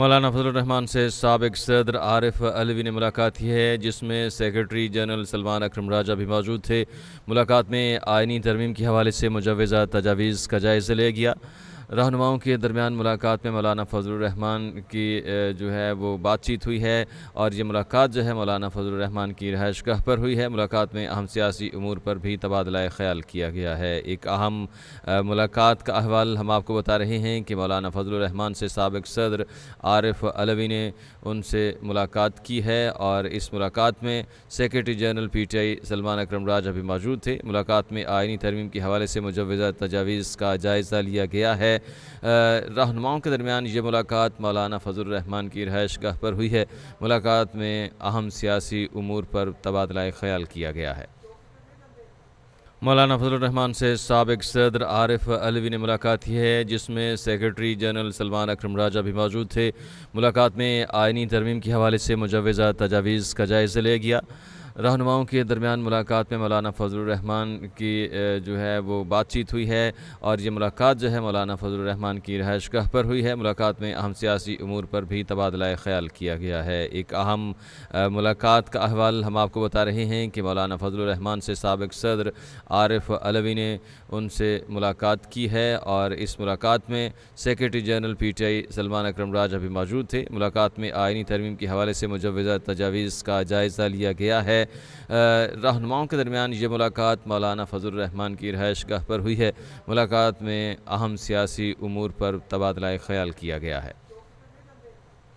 मौलाना रहमान से सबक सदर आरिफ अलवी ने मुलाकात की है जिसमें सेक्रेटरी जनरल सलमान अक्रम राजा भी मौजूद थे मुलाकात में आइनी तरमीम के हवाले से मुजवज़ा तजावीज़ का जायज़ा लिया गया रहनुमाओं के दरमियान मुलाकात में मौलाना रहमान की जो है वो बातचीत हुई है और ये मुलाकात जो है मौलाना रहमान की रहायश गह पर हुई है मुलाकात में अहम सियासी अमूर पर भी तबादला ख्याल किया गया है एक अहम मुलाकात का अहवाल हम आपको बता रहे हैं कि मौलाना रहमान से सबक सदर आरिफ अलवी ने उनसे मुलाकात की है और इस मुलाकात में secretary general P T I Salman Akram Raj अभी मौजूद थे मुलाकात में आइनी तरमीम के हवाले से मुजवज़ा तजावीज़ का जायज़ा लिया गया है रहनुमाओं के दरमियान ये मुलाकात मौलाना फजलरहमान की रहायश गह पर हुई है मुलाकात में अहम सियासी उमूर पर तबादला ख्याल किया गया है मौलाना फजलरहमान से सबक सदर आरिफ अलवी ने मुलाकात की है जिसमें सेक्रेटरी जनरल सलमान अक्रम राजा भी मौजूद थे मुलाकात में आइनी तरमीम के हवाले से मुजवज़ा तजावीज़ का जायज़ा लिया गया रहनुमाओं के दरमियान मुलाकात में मौलाना फजलरहमान की जो है वो बातचीत हुई है और ये मुलाकात जो है मौलाना फजलरहमान की रहाइश गह पर हुई है मुलाकात में अहम सियासी अमूर पर भी तबादला ख्याल किया गया है एक अहम मुलाकात का अहवाल हम आपको बता रहे हैं कि मौलाना फजलरहमान से सबक सदर आरिफ अलवी ने उनसे मुलाकात की है और इस मुलाकात में secretary general P T I Salman Akram Raj अभी मौजूद थे मुलाकात में आइनी तरमीम के हवाले से मुजवज़ा तजावीज़ का जायज़ा लिया गया है रहनुमाओं के दरमियान ये मुलाकात मौलाना रहमान की रहायश गह पर हुई है मुलाकात में अहम सियासी अमूर पर तबादला ख्याल किया गया है